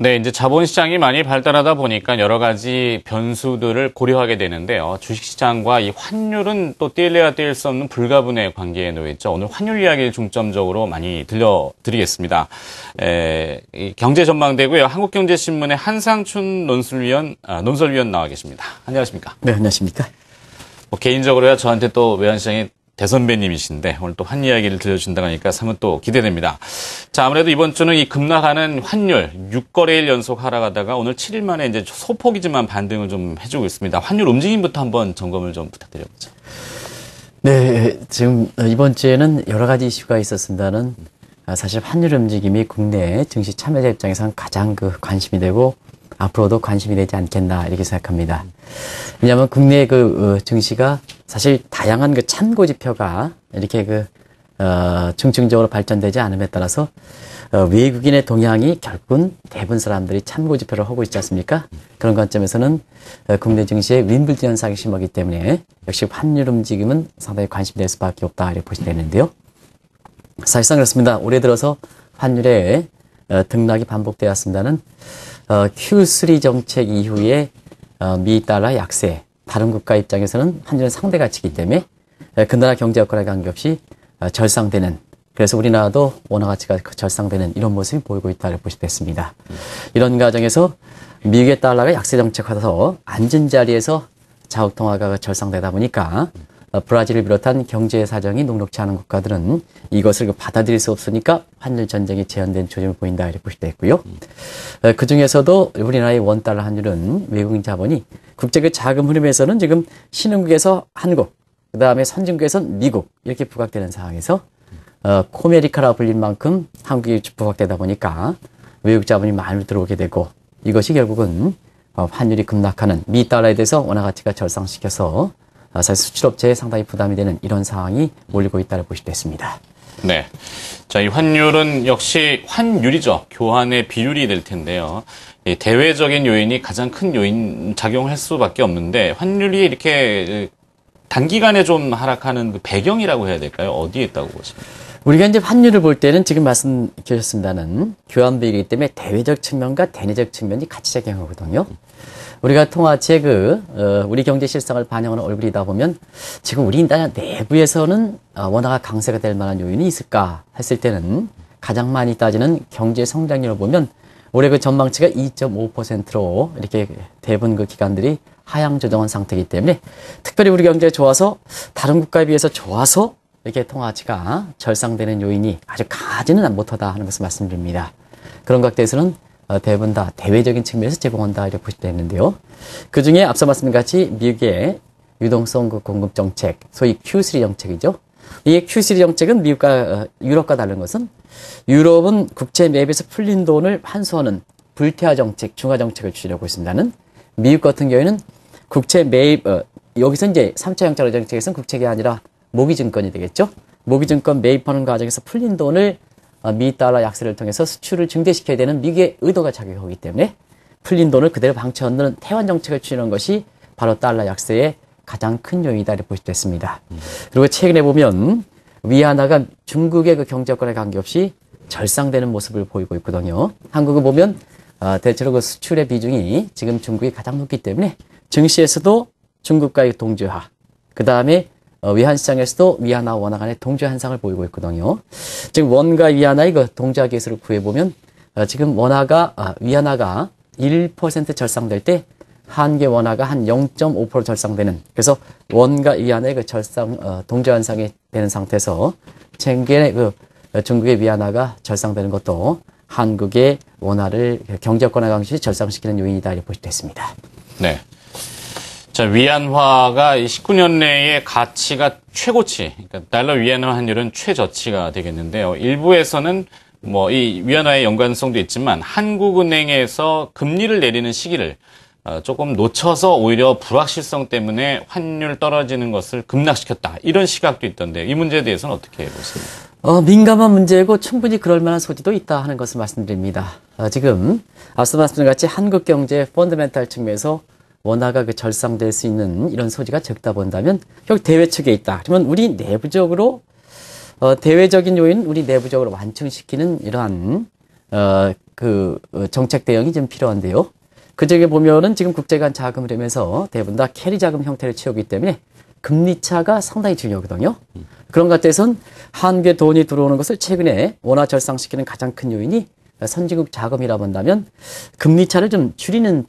네, 이제 자본시장이 많이 발달하다 보니까 여러 가지 변수들을 고려하게 되는데요. 주식시장과 이 환율은 또떼래야뗄 수 없는 불가분의 관계에 놓여 있죠. 오늘 환율 이야기를 중점적으로 많이 들려드리겠습니다. 에, 경제 전망대고요. 한국경제신문의 한상춘 논술위원, 아, 논설위원 나와 계십니다. 안녕하십니까? 네, 안녕하십니까? 뭐 개인적으로야 저한테 또 외환시장이 대선배님이신데 오늘 또 환 이야기를 들려준다 하니까 사뭇 또 기대됩니다. 자, 아무래도 이번 주는 이 급락하는 환율 6거래일 연속 하락하다가 오늘 7일 만에 이제 소폭이지만 반등을 좀 해주고 있습니다. 환율 움직임부터 한번 점검을 좀 부탁드려보죠. 네, 지금 이번 주에는 여러 가지 이슈가 있었습니다는 아, 사실 환율 움직임이 국내 증시 참여자 입장에선 가장 그 관심이 되고 앞으로도 관심이 되지 않겠나 이렇게 생각합니다. 왜냐하면 국내 그 어, 증시가 사실 다양한 그 참고 지표가 이렇게 그 어, 중층적으로 발전되지 않음에 따라서 어, 외국인의 동향이 결국은 대부분 사람들이 참고 지표를 하고 있지 않습니까? 그런 관점에서는 어, 국내 증시의 윈블드 현상이 심하기 때문에 역시 환율 움직임은 상당히 관심될 수밖에 없다 이렇게 보시면 되는데요. 사실상 그렇습니다. 올해 들어서 환율의 어, 등락이 반복되었습니다는 어, Q3 정책 이후에 어, 미 달러 약세, 다른 국가 입장에서는 한전의 상대 가치이기 때문에 어, 그 나라 경제 역할에 관계없이 절상되는 그래서 우리나라도 원화 가치가 그 절상되는 이런 모습이 보이고 있다를 보시겠습니다 이런 과정에서 미국의 달러가 약세 정책하다서 앉은 자리에서 자국 통화가 절상되다 보니까 어, 브라질을 비롯한 경제 사정이 녹록치 않은 국가들은 이것을 그 받아들일 수 없으니까 환율 전쟁이 재현된 조짐을 보인다 이렇게 보시되있고요그 어, 중에서도 우리나라의 원 달러 환율은 외국인 자본이 국제적 그 자금 흐름에서는 지금 신흥국에서 한국, 그 다음에 선진국에선 미국 이렇게 부각되는 상황에서 어, 코메리카라 불린 만큼 한국이 부각되다 보니까 외국 자본이 많이 들어오게 되고 이것이 결국은 어, 환율이 급락하는 미 달러에 대해서 원화 가치가 절상시켜서 어, 사실 수출업체에 상당히 부담이 되는 이런 상황이 몰리고 있다고 보시수 있습니다. 네. 자, 이 환율은 역시 환율이죠. 교환의 비율이 될 텐데요. 대외적인 요인이 가장 큰 요인 작용할 수밖에 없는데 환율이 이렇게 단기간에 좀 하락하는 그 배경이라고 해야 될까요? 어디에 있다고 보십니까? 우리가 이제 환율을 볼 때는 지금 말씀 주셨습니다는 교환비이기 때문에 대외적 측면과 대내적 측면이 같이 작용하거든요. 우리가 통화체 그 어, 우리 경제 실상을 반영하는 얼굴이다 보면 지금 우리 나라 내부에서는 어, 원화가 강세가 될 만한 요인이 있을까 했을 때는 가장 많이 따지는 경제 성장률을 보면 올해 그 전망치가 2.5%로 이렇게 대부분 그 기관들이 하향 조정한 상태이기 때문에 특별히 우리 경제 좋아서 다른 국가에 비해서 좋아서 이렇게 통화치가 절상되는 요인이 아주 가지는 못하다 하는 것을 말씀드립니다. 그런 것에 대해서는 어, 대부분 다 대외적인 측면에서 제공한다 이렇게 보시면 되는데요. 그 중에 앞서 말씀드린 같이 미국의 유동성 그 공급 정책, 소위 Q3 정책이죠. 이 Q3 정책은 미국과 어, 유럽과 다른 것은 유럽은 국제 맵에서 풀린 돈을 환수하는 불태화 정책, 중화 정책을 추진하고 있습니다는 미국 같은 경우에는 국채 매입 어, 여기서 이제 3차 형태로 정책에서는 국채가 아니라 모기증권이 되겠죠. 모기증권 매입하는 과정에서 풀린 돈을 어, 미 달러 약세를 통해서 수출을 증대시켜야 되는 미국의 의도가 작용하기 때문에 풀린 돈을 그대로 방치하는 태환 정책을 추진한 것이 바로 달러 약세의 가장 큰 요인이다 이렇게 보실 수 있습니다. 그리고 최근에 보면 위안화가 중국의 그 경제권에 관계없이 절상되는 모습을 보이고 있거든요. 한국을 보면 어, 대체로 그 수출의 비중이 지금 중국이 가장 높기 때문에 증시에서도 중국과의 동조화, 그 다음에 어, 위안시장에서도 위안화 원화 간의 동조 현상을 보이고 있거든요. 지금 원과 위안화의 그 동조 기술을 구해보면 어, 지금 원화가 아, 위안화가 1% 절상될 때 한계 원화가 한 0.5% 절상되는 그래서 원과 위안화의 그 절상 어, 동조 현상이 되는 상태에서 쟁겐의 그 어, 중국의 위안화가 절상되는 것도 한국의 원화를 경제권화 강시 절상시키는 요인이다 이렇게 볼수 있습니다. 네. 자, 위안화가 19년 내에 가치가 최고치, 그러니까 달러 위안화 환율은 최저치가 되겠는데요. 일부에서는 뭐 이 위안화의 연관성도 있지만 한국은행에서 금리를 내리는 시기를 어, 조금 놓쳐서 오히려 불확실성 때문에 환율 떨어지는 것을 급락시켰다. 이런 시각도 있던데 이 문제에 대해서는 어떻게 보십니까? 어, 민감한 문제고 충분히 그럴 만한 소지도 있다 하는 것을 말씀드립니다. 어, 지금 앞서 말씀드린 것 같이 한국 경제 펀드멘탈 측면에서 원화가 그 절상될 수 있는 이런 소지가 적다 본다면 결국 대외 측에 있다. 그러면 우리 내부적으로 어, 대외적인 요인 우리 내부적으로 완충시키는 이러한 어, 그 어, 정책 대응이 좀 필요한데요. 그쪽에 보면은 지금 국제간 자금 을름면서 대부분 다 캐리 자금 형태를 취하기 때문에 금리 차가 상당히 중요하거든요. 음. 그런 것들에선 한국에 돈이 들어오는 것을 최근에 원화 절상시키는 가장 큰 요인이 선진국 자금이라 본다면 금리 차를 좀 줄이는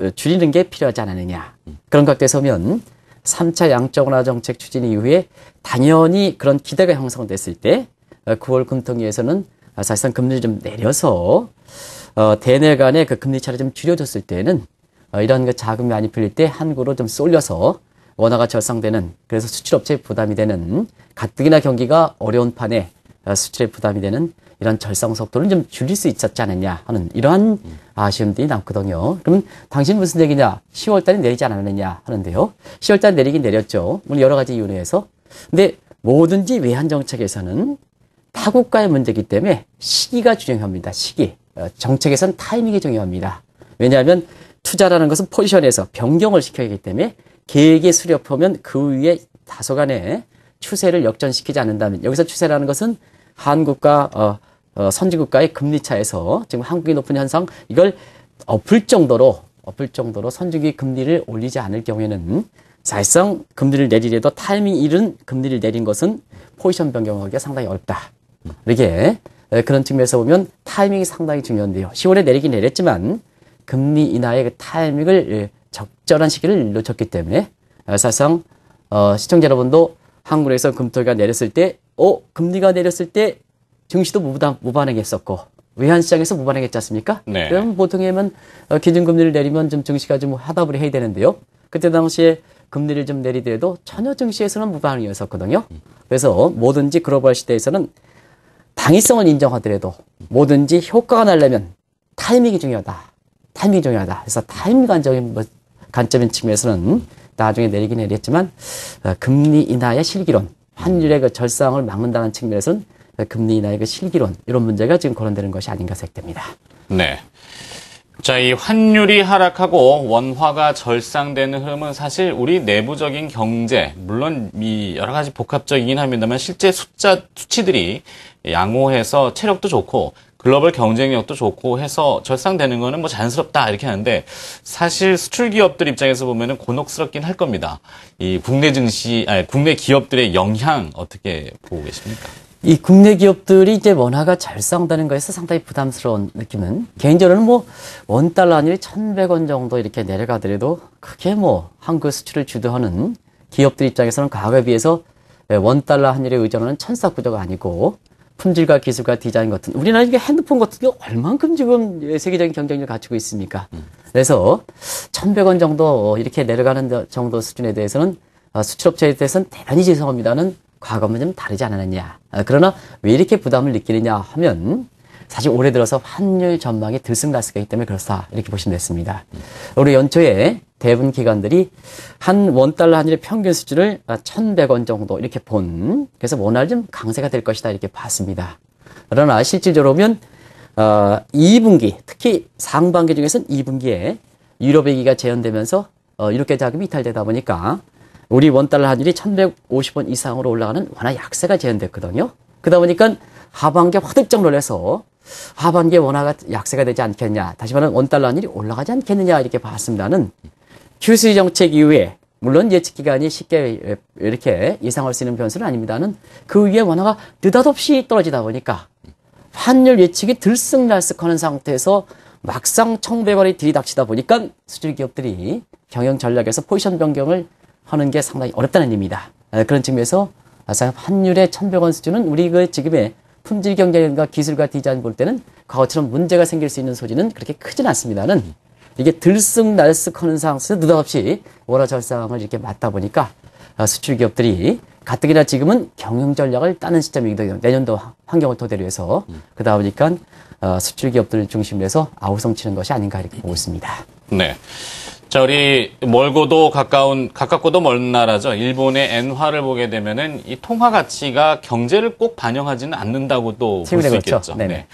어, 줄이는 게 필요하지 않느냐 그런 각도에 서면 3차 양적완화 정책 추진 이후에 당연히 그런 기대가 형성됐을 때 9월 어, 금통위에서는 사실상 금리를 좀 내려서 어, 대내 간의 그 금리 차를 좀 줄여줬을 때는 어, 이런 그 자금이 많이 풀릴 때 한구로 좀 쏠려서 원화가 절상되는 그래서 수출업체에 부담이 되는 가뜩이나 경기가 어려운 판에 어, 수출에 부담이 되는 이런 절상 속도를 좀 줄일 수 있었지 않느냐 하는 이러한 아쉬움들이 남거든요. 그러면 당신 무슨 얘기냐? 10월 달에 내리지 않았느냐 하는데요. 10월 달에 내리긴 내렸죠. 물론 여러 가지 이유로 해서. 근데 뭐든지 외환 정책에서는 타국가의 문제이기 때문에 시기가 중요합니다. 시기. 어, 정책에선 타이밍이 중요합니다. 왜냐하면 투자라는 것은 포지션에서 변경을 시켜야 하기 때문에 계획에 수렵하면 그 위에 다소간의 추세를 역전시키지 않는다면 여기서 추세라는 것은 한국과 어, 어, 선진국가의 금리 차에서 지금 한국이 높은 현상 이걸 엎을 정도로 엎을 정도로 선진국이 금리를 올리지 않을 경우에는 사실상 금리를 내리려도 타이밍 잃은 금리를 내린 것은 포지션 변경하기가 상당히 어렵다. 이렇게 그런 측면에서 보면 타이밍이 상당히 중요한데요. 10월에 내리긴 내렸지만 금리 인하의 그 타이밍을 적절한 시기를 놓쳤기 때문에 사실상 어, 시청자 여러분도 한국에서 금토가 내렸을 때 어, 금리가 내렸을 때 증시도 무반, 무반응했었고, 외환시장에서 무반응했지 않습니까? 네. 그럼 보통이면 어, 기준금리를 내리면 좀 증시가 좀 하답을 해야 되는데요. 그때 당시에 금리를 좀 내리더라도 전혀 증시에서는 무반응이었었거든요. 그래서 뭐든지 글로벌 시대에서는 당위성을 인정하더라도 뭐든지 효과가 나려면 타이밍이 중요하다. 타이밍이 중요하다. 그래서 타이밍 관적인 관점인 측면에서는 나중에 내리긴 내렸지만 어, 금리 인하의 실기론 환율의 그 절상을 막는다는 측면에서는 금리 인하의 그 실기론 이런 문제가 지금 거론되는 것이 아닌가 생각됩니다. 네. 자, 이 환율이 하락하고 원화가 절상되는 흐름은 사실 우리 내부적인 경제, 물론 이 여러 가지 복합적이긴 합니다만 실제 숫자, 수치들이 양호해서 체력도 좋고 글로벌 경쟁력도 좋고 해서 절상되는 거는 뭐 자연스럽다 이렇게 하는데 사실 수출 기업들 입장에서 보면은 곤혹스럽긴 할 겁니다. 이 국내 증시, 아니 국내 기업들의 영향 어떻게 보고 계십니까? 이 국내 기업들이 이제 원화가 잘상운다는 거에서 상당히 부담스러운 느낌은 개인적으로는 뭐원 달러 환율이 1,100원 정도 이렇게 내려가더라도 크게 뭐 한국 수출을 주도하는 기업들 입장에서는 과거에 비해서 원 달러 한일의 의존하는 천사 구조가 아니고 품질과 기술과 디자인 같은 우리나라 이게 핸드폰 같은 게 얼만큼 지금 세계적인 경쟁력을 갖추고 있습니까? 음. 그래서 1,100원 정도 이렇게 내려가는 정도 수준에 대해서는 어, 수출업체에 대해서는 대단히 죄송합니다는 과거면 좀 다르지 않았느냐. 어, 그러나 왜 이렇게 부담을 느끼느냐 하면 사실 올해 들어서 환율 전망이 들쑥날쑥하기 때문에 그렇다 이렇게 보시면 됐습니다. 올해 음. 연초에 대부분 기관들이 한 원달러 환율의 평균 수준을 1,100원 아, 정도 이렇게 본 그래서 원화를 좀 강세가 될 것이다 이렇게 봤습니다. 그러나 실질적으로 보면 어, 2분기 특히 상반기 중에서는 2분기에 유럽 위기가 재현되면서 어, 이렇게 자금이 이탈되다 보니까 우리 원달러 환율이 1,150원 이상으로 올라가는 원화 약세가 재현됐거든요. 그러다 보니까 하반기에 화들짝 놀라서 하반기에 원화가 약세가 되지 않겠냐. 다시 말하면 원달러 환율이 올라가지 않겠느냐 이렇게 봤습니다는 QC 정책 이후에 물론 예측 기간이 쉽게 이렇게 예상할 수 있는 변수는 아닙니다는 그 위에 원화가 느닷없이 떨어지다 보니까 환율 예측이 들쑥날쑥하는 상태에서 막상 청백벌이 들이닥치다 보니까 수출 기업들이 경영 전략에서 포지션 변경을 하는 게 상당히 어렵다는 얘기입니다. 아, 그런 측면에서 사실 환율의 천백 원 수준은 우리 그 지금의 품질 경쟁과 기술과 디자인 볼 때는 과거처럼 문제가 생길 수 있는 소지는 그렇게 크진 않습니다는 이게 들쑥날쑥하는 상황 속에서 느닷없이 월화절상을 이렇게 맞다 보니까 어, 수출 기업들이 가뜩이나 지금은 경영 전략을 따는 시점이기도 해요. 내년도 환경을 토대로 해서 그러다 보니까 어, 수출 기업들을 중심으로 해서 아우성 치는 것이 아닌가 이렇게 보고 있습니다. 네. 자, 우리 멀고도 가까운, 가깝고도 먼 나라죠. 일본의 엔화를 보게 되면은 이 통화 가치가 경제를 꼭 반영하지는 않는다고도 볼 수 있겠죠. 네네. 네.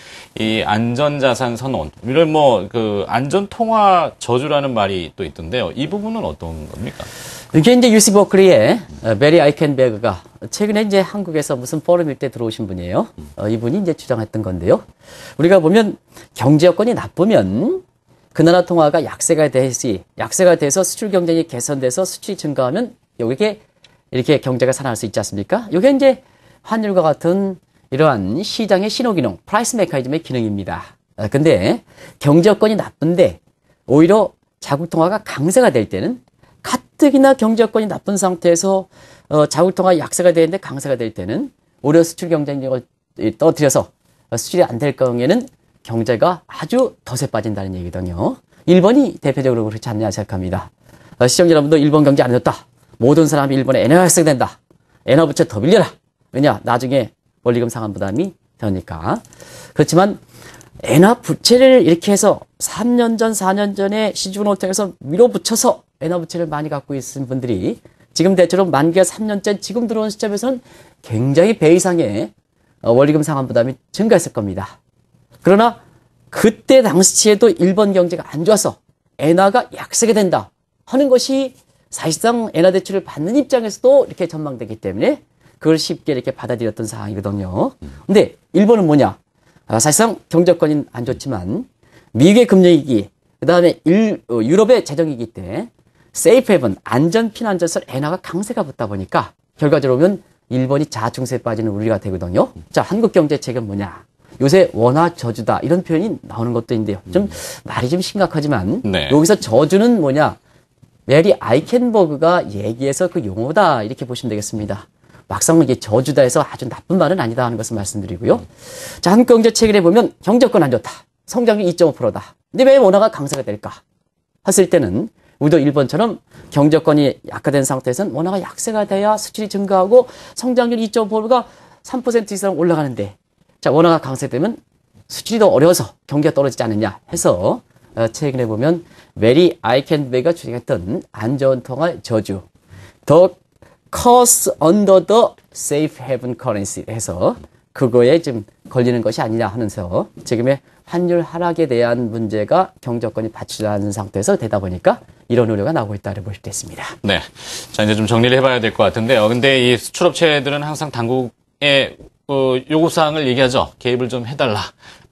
이 안전자산 선언. 이런 뭐, 그, 안전통화 저주라는 말이 또 있던데요. 이 부분은 어떤 겁니까? 이게 이제 유시 버클리의 어, 메리 아이켄베그가 최근에 이제 한국에서 무슨 포럼일 때 들어오신 분이에요. 어, 이분이 이제 주장했던 건데요. 우리가 보면 경제 여건이 나쁘면 그 나라 통화가 약세가 되지 약세가 돼서 수출 경쟁이 개선돼서 수출이 증가하면 여기에 이렇게 경제가 살아날 수 있지 않습니까? 이게 이제 환율과 같은 이러한 시장의 신호 기능, 프라이스 메커니즘의 기능입니다. 아, 근데 경제 여건이 나쁜데 오히려 자국 통화가 강세가 될 때는 가뜩이나 경제 여건이 나쁜 상태에서 어, 자국 통화 약세가 되는데 강세가 될 때는 오히려 수출 경쟁력을 떠들여서 수출이 안 될 경우에는 경제가 아주 덫에 빠진다는 얘기거든요. 일본이 대표적으로 그렇지 않냐 생각합니다. 어, 시청자 여러분도 일본 경제 안 좋다. 모든 사람이 일본에 엔화 가 발생된다. 엔화 부채 더 빌려라. 왜냐? 나중에 원리금 상환 부담이 되니까. 그렇지만 엔화 부채를 이렇게 해서 3년 전, 4년 전에 시중은호텔에서 위로 붙여서 엔화 부채를 많이 갖고 있은 분들이 지금 대체로 만기가 3년째 지금 들어온 시점에서는 굉장히 배 이상의 어, 원리금 상환 부담이 증가했을 겁니다. 그러나 그때 당시에도 일본 경제가 안 좋아서 엔화가 약세게 된다 하는 것이 사실상 엔화 대출을 받는 입장에서도 이렇게 전망되기 때문에 그걸 쉽게 이렇게 받아들였던 상황이거든요. 근데 일본은 뭐냐? 아, 사실상 경제권인안 좋지만 미국의 금융위기, 그 다음에 어, 유럽의 재정위기 때 세이프 헤븐, 안전 피난전설 엔화가 강세가 붙다 보니까 결과적으로 보면 일본이 자중세 빠지는 우리가 되거든요. 자, 한국 경제 책은 뭐냐? 요새 원화 저주다 이런 표현이 나오는 것도 있는데요. 좀 음. 말이 좀 심각하지만 네. 여기서 저주는 뭐냐? 메리 아이켄버그가 얘기해서 그 용어다 이렇게 보시면 되겠습니다. 막상 이게 저주다 해서 아주 나쁜 말은 아니다 하는 것을 말씀드리고요. 음. 자, 한경제 체계를 보면 경제권 안 좋다. 성장률 2.5%다. 근데 왜 원화가 강세가 될까? 했을 때는 우리도 일본처럼 경제권이 약화된 상태에서는 원화가 약세가 돼야 수출이 증가하고 성장률 2.5%가 3% 이상 올라가는데 자, 원화가 강세되면 수출이 더 어려워서 경기가 떨어지지 않느냐 해서 어, 최근에 보면 메리 아이캔베가 주장했던 안전통화 저주 더 커스 언더 더 세이프 r 븐커런 s a 해서 그거에 지금 걸리는 것이 아니냐 하면서 지금의 환율 하락에 대한 문제가 경제권이 받치는 상태에서 되다 보니까 이런 우려가 나오고 있다를 보실 수 있습니다. 네. 자, 이제 좀 정리를 해봐야 될 것 같은데요. 근데 이 수출업체들은 항상 당국의 어, 요구사항을 얘기하죠. 개입을 좀 해달라.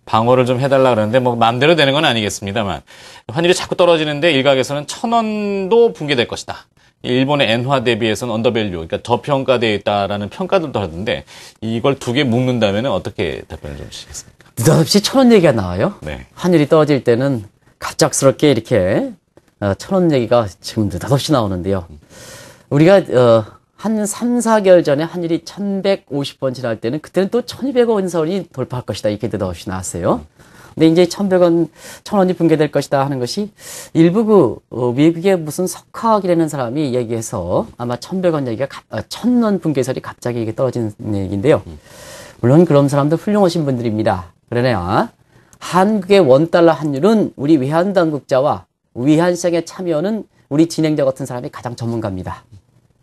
방어를 좀 해달라 그러는데 뭐 마음대로 되는 건 아니겠습니다만 환율이 자꾸 떨어지는데 일각에서는 천 원도 붕괴될 것이다. 일본의 엔화 대비해서는 언더밸류, 그러니까 저평가되어 있다라는 평가들도 하던데 이걸 두 개 묶는다면 어떻게 답변을 좀 주시겠습니까? 느닷없이 천원 얘기가 나와요. 네. 환율이 떨어질 때는 갑작스럽게 이렇게 어, 천원 얘기가 지금 느닷없이 나오는데요. 우리가 어, 한 3, 4개월 전에 환율이 1150원 지날 때는 그때는 또 1200원 선이 돌파할 것이다. 이렇게 느닷없이 나왔어요. 근데 이제 1100원, 1000원이 붕괴될 것이다 하는 것이 일부 그, 어, 미국의 무슨 석학이라는 화 사람이 얘기해서 아마 1100원 얘기가, 갑, 아, 1000원 붕괴설이 갑자기 이게 떨어진 얘기인데요. 물론 그런 사람도 훌륭하신 분들입니다. 그러네요 한국의 원달러 환율은 우리 외환 당국자와 위환시장에 참여하는 우리 진행자 같은 사람이 가장 전문가입니다.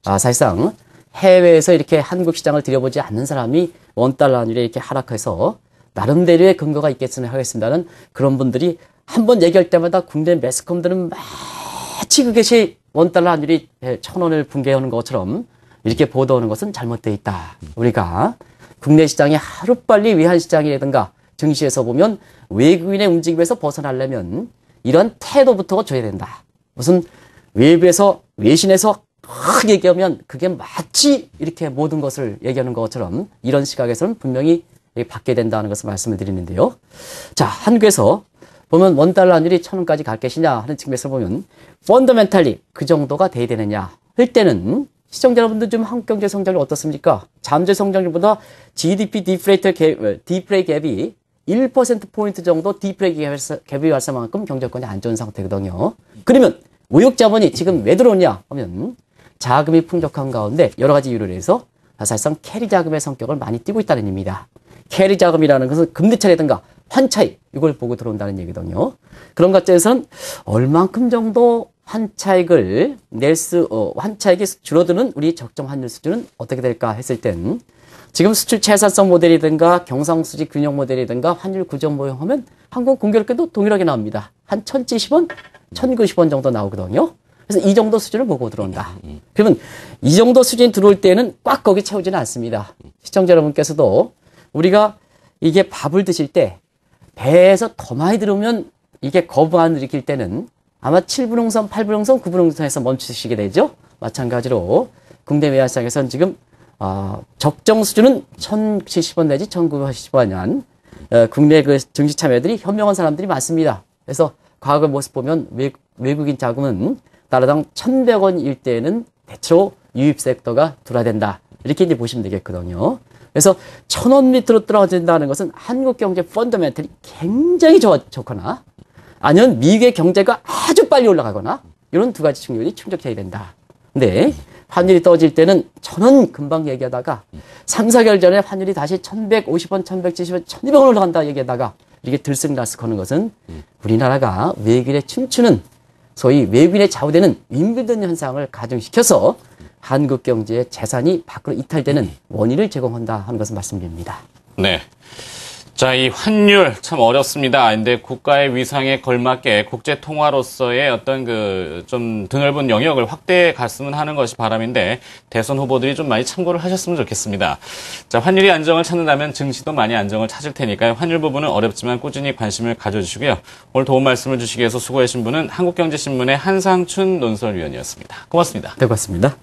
아, 사실상 해외에서 이렇게 한국 시장을 들여보지 않는 사람이 원달러 환율이 이렇게 하락해서 나름대로의 근거가 있겠으나 하겠습니다는 그런 분들이 한번 얘기할 때마다 국내 매스컴들은 마치 그것이 원달러 환율이 예, 천 원을 붕괴하는 것처럼 이렇게 보도하는 것은 잘못되어 있다. 우리가 국내 시장이 하루빨리 위한 시장이라든가 증시에서 보면 외국인의 움직임에서 벗어나려면 이런 태도부터가 줘야 된다. 무슨 외부에서 외신에서 막 얘기하면 그게 마치 이렇게 모든 것을 얘기하는 것처럼 이런 시각에서는 분명히 받게 된다는 것을 말씀을 드리는데요. 자, 한국에서 보면 원달러 환율이 천 원까지 갈 것이냐 하는 측면에서 보면 펀더멘탈리 그 정도가 돼야 되느냐 할 때는 시청자 여러분들 좀 한국 경제 성장률 어떻습니까? 잠재 성장률보다 GDP 디프레이터 갭, 디프레이 어, 갭이 1%포인트 정도 디프레이 갭이 발생만큼 경제권이 안 좋은 상태거든요. 그러면 무역 자본이 지금 왜 들어오냐 하면 자금이 풍족한 가운데 여러 가지 이유로 인해서 사실상 캐리 자금의 성격을 많이 띠고 있다는 얘기입니다. 캐리 자금이라는 것은 금리 차이든가 환차익 이걸 보고 들어온다는 얘기거든요. 그런 것들에선 얼만큼 정도 환차익을 낼수 어, 환차익이 줄어드는 우리 적정 환율 수준은 어떻게 될까 했을 땐 지금 수출 최산성 모델이든가 경상수지 균형 모델이든가 환율 구조 모형하면 한국 공교롭게도 동일하게 나옵니다. 한 1,070원, 1,090원 정도 나오거든요. 그래서 이 정도 수준을 보고 들어온다. 음, 음. 그러면 이 정도 수준이 들어올 때는 꽉 거기 채우지는 않습니다. 음. 시청자 여러분께서도 우리가 이게 밥을 드실 때 배에서 더 많이 들어오면 이게 거부안을 일으킬 때는 아마 7분홍선, 8분홍선, 9분홍선에서 멈추시게 되죠. 마찬가지로 국내 외화시장에서는 지금 어, 적정 수준은 1,070원 내지 1,980원 어, 국내 그 증시 참여들이 현명한 사람들이 많습니다. 그래서 과거 모습 보면 외, 외국인 자금은 달러당 1,100원 일때에는 대체로 유입 섹터가 둘화된다. 이렇게 이제 보시면 되겠거든요. 그래서 1,000원 밑으로 떨어진다는 것은 한국 경제 펀더멘털이 굉장히 좋, 좋거나 아니면 미국의 경제가 아주 빨리 올라가거나 이런 두 가지 측면이 충족돼야 된다. 근데 환율이 떨어질 때는 천 원 금방 얘기하다가 3, 4개월 전에 환율이 다시 1150원, 1170원, 1200원 올라간다 얘기하다가 이렇게 들쑥날쑥 하는 것은 우리나라가 외길에 춤추는 소위 외국인의 좌우되는 윈블던 현상을 가중시켜서 한국 경제의 재산이 밖으로 이탈되는 원인을 제공한다 하는 것을 말씀드립니다. 네. 자, 이 환율 참 어렵습니다. 근데 국가의 위상에 걸맞게 국제 통화로서의 어떤 그좀 드넓은 영역을 확대해 갔으면 하는 것이 바람인데 대선 후보들이 좀 많이 참고를 하셨으면 좋겠습니다. 자, 환율이 안정을 찾는다면 증시도 많이 안정을 찾을 테니까요. 환율 부분은 어렵지만 꾸준히 관심을 가져주시고요. 오늘 도움 말씀을 주시기 위해서 수고하신 분은 한국경제신문의 한상춘 논설위원이었습니다. 고맙습니다. 네, 고맙습니다.